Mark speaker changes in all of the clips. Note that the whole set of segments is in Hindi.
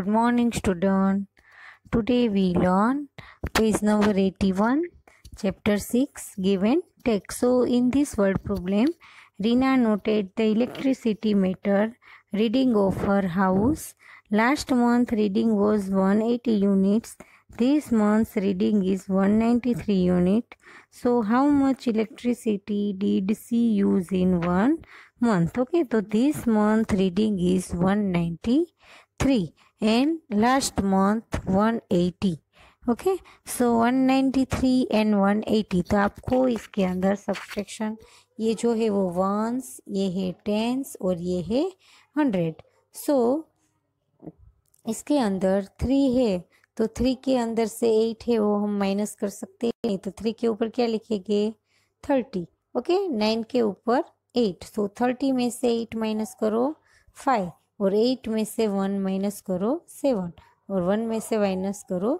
Speaker 1: Good morning, student. Today we learn page number 81, chapter 6, given text. So, in this word problem, Rina noted the electricity meter reading of her house. Last month reading was 180 units. This month's reading is 193 unit. So how much electricity did she use in one month? Okay, so this month reading is 193 three and last month 180 okay so 193 and 180 तो आपको इसके अंदर सब्सट्रैक्शन ये जो है वो वंस ये है टेंस और ये है हंड्रेड सो so, इसके अंदर थ्री है तो थ्री के अंदर से एट है वो हम माइनस कर सकते हैं तो थ्री के ऊपर क्या लिखेंगे थर्टी ओके नाइन के ऊपर एट सो थर्टी में से एट माइनस करो फाइव और एट में से वन माइनस करो सेवन और वन में से माइनस करो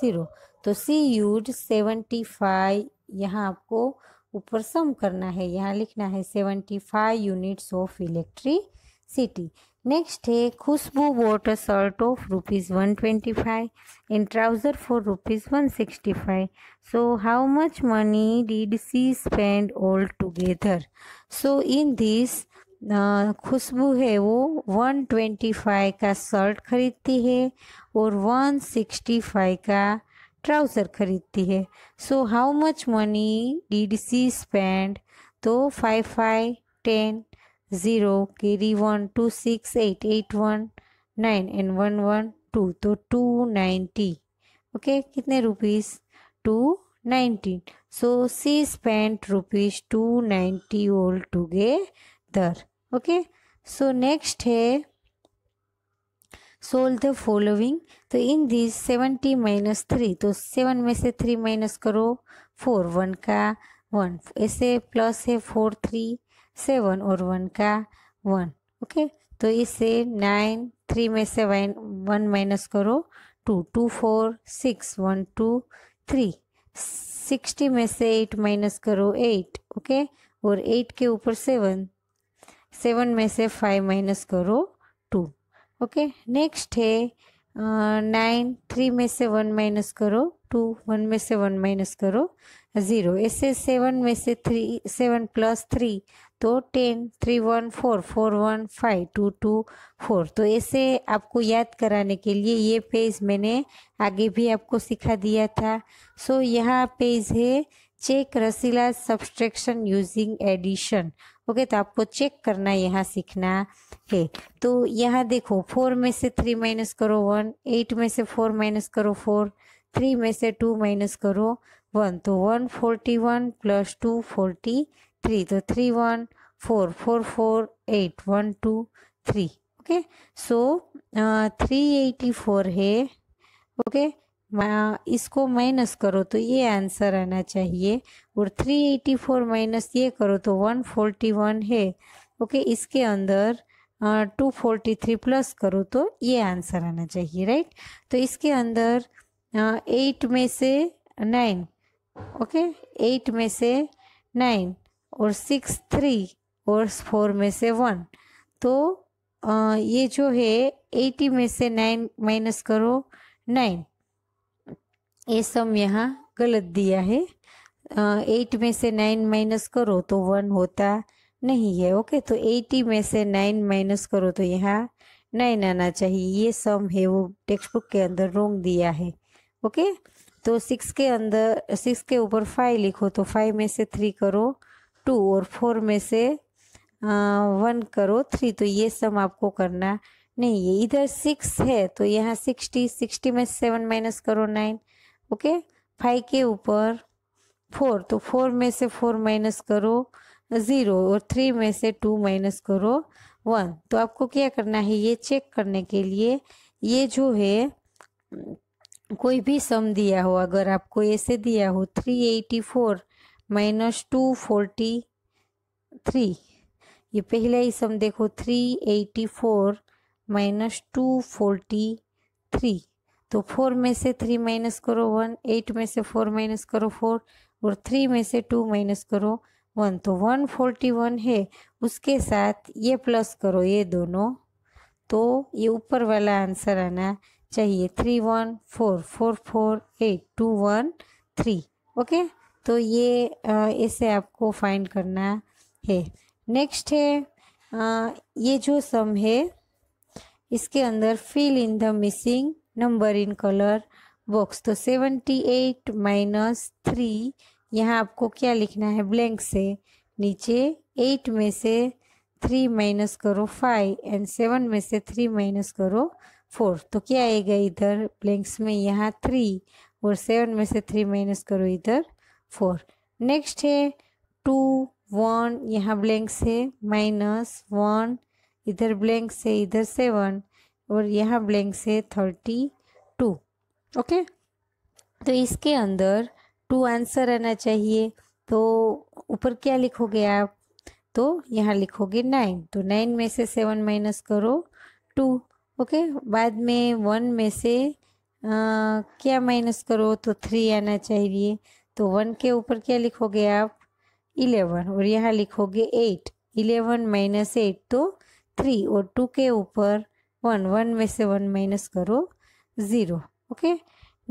Speaker 1: ज़ीरो तो सी यूड सेवेंटी फाइव यहाँ आपको ऊपर सम करना है यहाँ लिखना है seventy five units of electricity next है खुशबू वॉटर shirt of rupees one twenty five and trouser for rupees one sixty five so how much money did she spend all together so in this Khushboo है वो 125 का शर्ट खरीदती है और 165 का ट्राउज़र खरीदती है so how much money did she spend तो five five ten zero carry one two six eight eight one nine and one one two तो टू नाइन्टी ओके कितने rupees two nineteen so she spent rupees two ninety all together okay so next है सोल्व द फॉलोइंग तो in this seventy minus three तो सेवन में से थ्री माइनस करो फोर वन का वन ऐसे प्लस है फोर थ्री सेवन और वन का वन ओके तो इसे नाइन थ्री में से वन वन माइनस करो two two four six one two three sixty में से एट माइनस करो एट ओके और एट के ऊपर सेवन सेवन में से फाइव माइनस करो टू ओके नेक्स्ट है नाइन थ्री में से वन माइनस करो टू वन में से वन माइनस करो ज़ीरो ऐसे सेवन में से थ्री सेवन प्लस थ्री तो ten three one four four one five two two four तो ऐसे आपको याद कराने के लिए ये पेज मैंने आगे भी आपको सिखा दिया था सो so, यहाँ पेज है चेक रसीला सब्सट्रैक्शन यूजिंग एडिशन ओके तो आपको चेक करना यहाँ सीखना है तो यहाँ देखो फोर में से थ्री माइनस करो वन एट में से फोर माइनस करो फोर थ्री में से टू माइनस करो वन तो one forty one plus two forty three तो three one four four four eight one two three okay so three eighty four है ओके okay? इसको माइनस करो तो ये आंसर आना चाहिए और 384 माइनस ये करो तो 141 है ओके इसके अंदर टू फोर्टी थ्री प्लस करो तो ये आंसर आना चाहिए राइट तो इसके अंदर एट में से नाइन ओके एट में से नाइन और सिक्स थ्री और फोर में से वन तो uh, ये जो है एटी में से नाइन माइनस करो नाइन ये सम यहाँ गलत दिया है एट में से नाइन माइनस करो तो वन होता नहीं है ओके तो एटी में से नाइन माइनस करो तो यहाँ नाइन आना चाहिए ये सम है वो टेक्स्ट बुक के अंदर रोंग दिया है ओके तो सिक्स के अंदर सिक्स के ऊपर फाइव लिखो तो फाइव में से थ्री करो टू और फोर में से वन करो थ्री तो ये सम आपको करना नहीं है इधर सिक्स है तो यहाँ सिक्सटी सिक्सटी में सेवन माइनस करो नाइन ओके फाइव के ऊपर फोर तो फोर में से फोर माइनस करो ज़ीरो और थ्री में से टू माइनस करो वन तो आपको क्या करना है ये चेक करने के लिए ये जो है कोई भी सम दिया हो अगर आपको ऐसे दिया हो three eighty four minus two forty three ये पहला ही सम देखो three eighty four minus two forty three तो फोर में से थ्री माइनस करो वन एट में से फोर माइनस करो फोर और थ्री में से टू माइनस करो वन तो वन फोर्टी वन है उसके साथ ये प्लस करो ये दोनों तो ये ऊपर वाला आंसर आना चाहिए three one four four four eight two one three okay तो ये ऐसे आपको फाइंड करना है नेक्स्ट है आ, ये जो सम है इसके अंदर fill in the missing number in colour box तो सेवेंटी एट माइनस थ्री यहाँ आपको क्या लिखना है ब्लैंक से नीचे एट में से थ्री माइनस करो फाइव एंड सेवन में से थ्री माइनस करो फोर तो क्या आएगा इधर ब्लैंक्स में यहाँ थ्री और सेवन में से थ्री माइनस करो इधर फोर नेक्स्ट है टू वन यहाँ ब्लैंक से माइनस वन इधर ब्लैंक से इधर सेवन और यहाँ ब्लैंक से थर्टी टू ओके तो इसके अंदर टू आंसर आना चाहिए तो ऊपर क्या लिखोगे आप तो यहाँ लिखोगे नाइन तो नाइन में से सेवन माइनस करो टू ओके बाद में वन में से आ, क्या माइनस करो तो थ्री आना चाहिए तो वन के ऊपर क्या लिखोगे आप इलेवन और यहाँ लिखोगे एट इलेवन माइनस एट तो थ्री और टू के ऊपर वन वन में से वन माइनस करो ज़ीरो ओके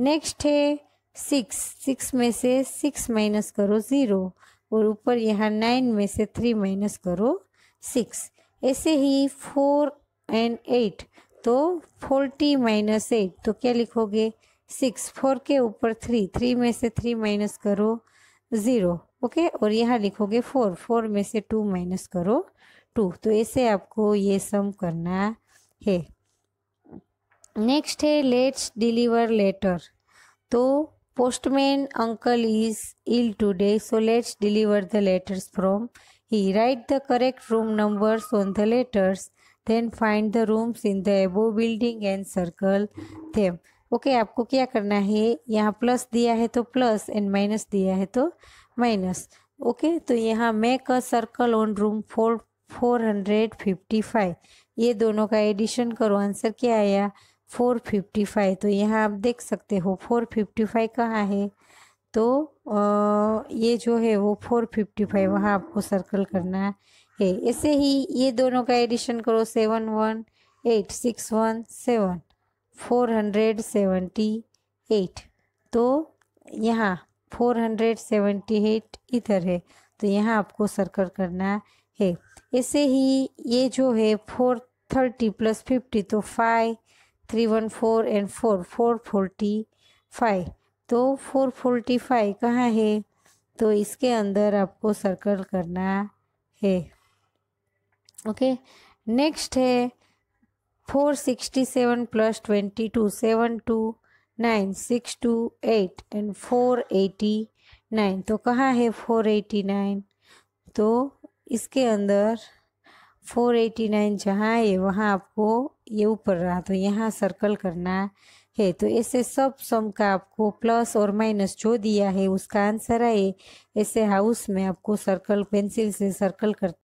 Speaker 1: नेक्स्ट है सिक्स सिक्स में से सिक्स माइनस करो ज़ीरो और ऊपर यहाँ नाइन में से थ्री माइनस करो सिक्स ऐसे ही फोर एंड एट तो फोर्टी माइनस एट तो क्या लिखोगे सिक्स फोर के ऊपर थ्री थ्री में से थ्री माइनस करो ज़ीरो ओके और यहाँ लिखोगे फोर फोर में से टू माइनस करो टू तो ऐसे आपको ये सम करना है नेक्स्ट है लेट्स डिलीवर लेटर तो postman uncle is ill today so let's deliver the letters from here write the correct room numbers on the letters then find the rooms in the above building and circle them okay आपको क्या करना है यहाँ प्लस दिया है तो प्लस एंड माइनस दिया है तो माइनस ओके okay, तो यहाँ make a circle on room four four hundred fifty five ये दोनों का एडिशन करो आंसर क्या आया फोर फिफ्टी फाइव तो यहाँ आप देख सकते हो फोर फिफ्टी फाइव कहाँ है तो आ, ये जो है वो फोर फिफ्टी फाइव वहाँ आपको सर्कल करना है ऐसे ही ये दोनों का एडिशन करो seven one eight six one seven four hundred seventy eight तो यहाँ फोर हंड्रेड सेवेंटी एट इधर है तो यहाँ आपको सर्कल करना है ऐसे ही ये जो है फोर थर्टी प्लस फिफ्टी तो five three one four and four four forty five तो फोर फोर्टी फाइव कहाँ है तो इसके अंदर आपको सर्कल करना है ओके नेक्स्ट है four sixty seven plus twenty two seven two nine six two eight and four eighty nine तो कहाँ है फोर एटी नाइन तो इसके अंदर 489 जहाँ है वहाँ आपको ये ऊपर रहा तो यहाँ सर्कल करना है तो ऐसे सब सम का आपको प्लस और माइनस जो दिया है उसका आंसर आए ऐसे हाउस में आपको सर्कल पेंसिल से सर्कल कर